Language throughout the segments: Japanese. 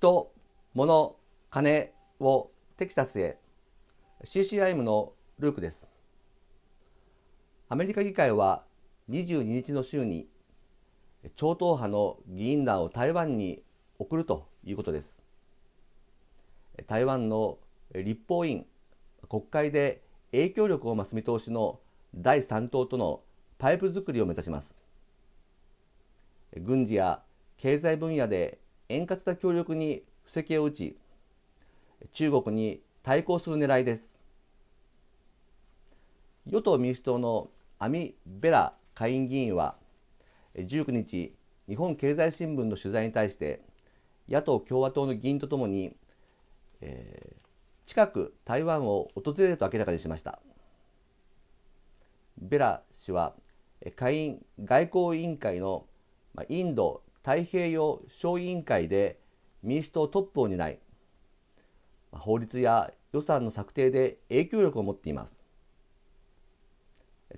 人、物、金をテキサスへ CCIM のルークです。アメリカ議会は22日の週に超党派の議員団を台湾に送るということです。台湾の立法院国会で影響力を増す見通しの第3党とのパイプ作りを目指します軍事や経済分野で円滑な協力に布石を打ち中国に対抗する狙いです与党・民主党のアミ・ベラ下院議員は19日日本経済新聞の取材に対して野党・共和党の議員とともに、えー、近く台湾を訪れると明らかにしましたベラ氏は下院外交委員会のインド太平洋小委員会で民主党トップを担い法律や予算の策定で影響力を持っています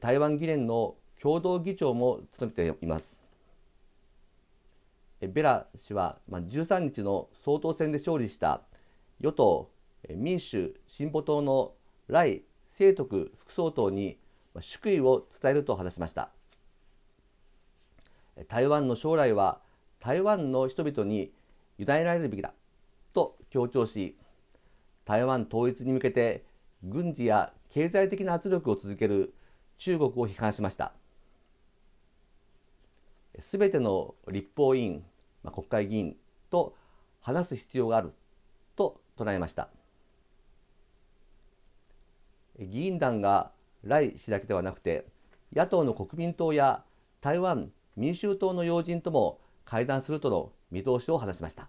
台湾議連の共同議長も務めていますベラ氏は13日の総統選で勝利した与党民主進歩党の来清徳副総統に祝意を伝えると話しました台湾の将来は台湾の人々に委ねられるべきだと強調し台湾統一に向けて軍事や経済的な圧力を続ける中国を批判しましたすべての立法委員、まあ、国会議員と話す必要があると唱えました議員団が来氏だけではなくて野党の国民党や台湾民衆党の要人とも会談するとの見通しを話しました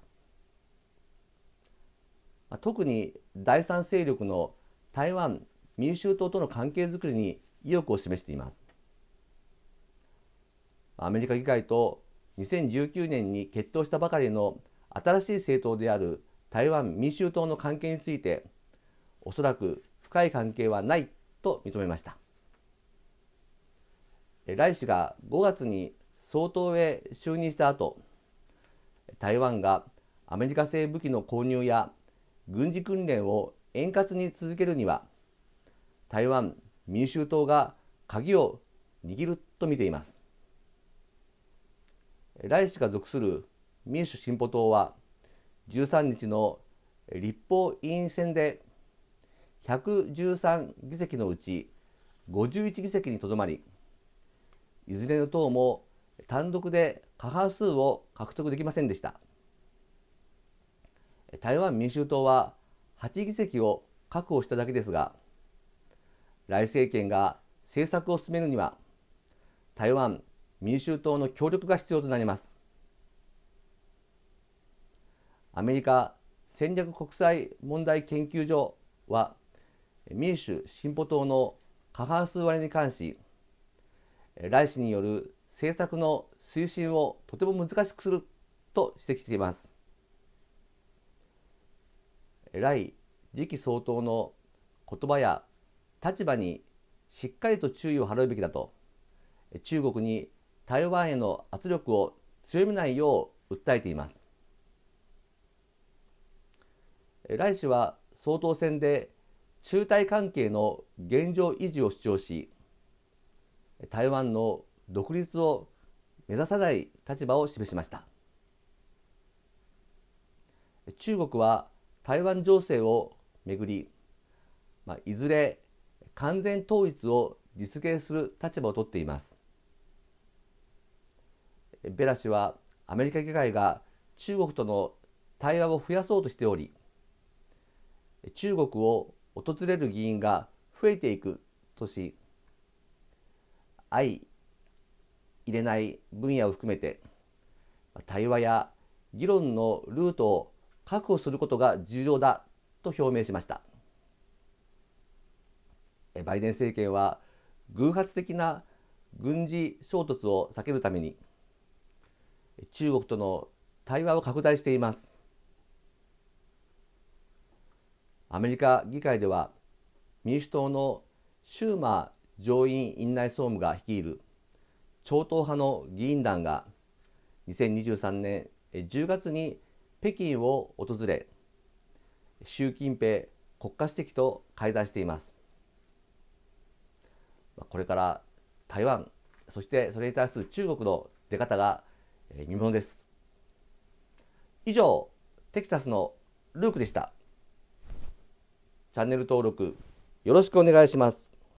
特に第三勢力の台湾民衆党との関係づくりに意欲を示していますアメリカ議会と2019年に決闘したばかりの新しい政党である台湾民衆党の関係についておそらく深い関係はないと認めました。来氏が5月に総統へ就任した後台湾がアメリカ製武器の購入や軍事訓練を円滑に続けるには台湾民衆党が鍵を握ると見ています来氏が属する民主進歩党は13日の立法委員選で113議席のうち51議席にとどまりいずれの党も単独で過半数を獲得できませんでした台湾民衆党は8議席を確保しただけですが来政権が政策を進めるには台湾民衆党の協力が必要となりますアメリカ戦略国際問題研究所は民主進歩党の過半数割れに関し、来氏による政策の推進をとても難しくすると指摘しています。来次期総統の言葉や立場にしっかりと注意を払うべきだと中国に台湾への圧力を強めないよう訴えています来氏は総統選で中台関係の現状維持を主張し台湾の独立を目指さない立場を示しました中国は台湾情勢をめぐり、まあ、いずれ完全統一を実現する立場をとっていますベラ氏はアメリカ議会が中国との対話を増やそうとしており中国を訪れる議員が増えていくとし愛入れない分野を含めて対話や議論のルートを確保することが重要だと表明しましたバイデン政権は偶発的な軍事衝突を避けるために中国との対話を拡大していますアメリカ議会では民主党のシューマー上院院内総務が率いる超党派の議員団が2023年10月に北京を訪れ習近平国家主席と会談していますこれから台湾そしてそれに対する中国の出方が見ものです以上テキサスのルークでしたチャンネル登録よろしくお願いします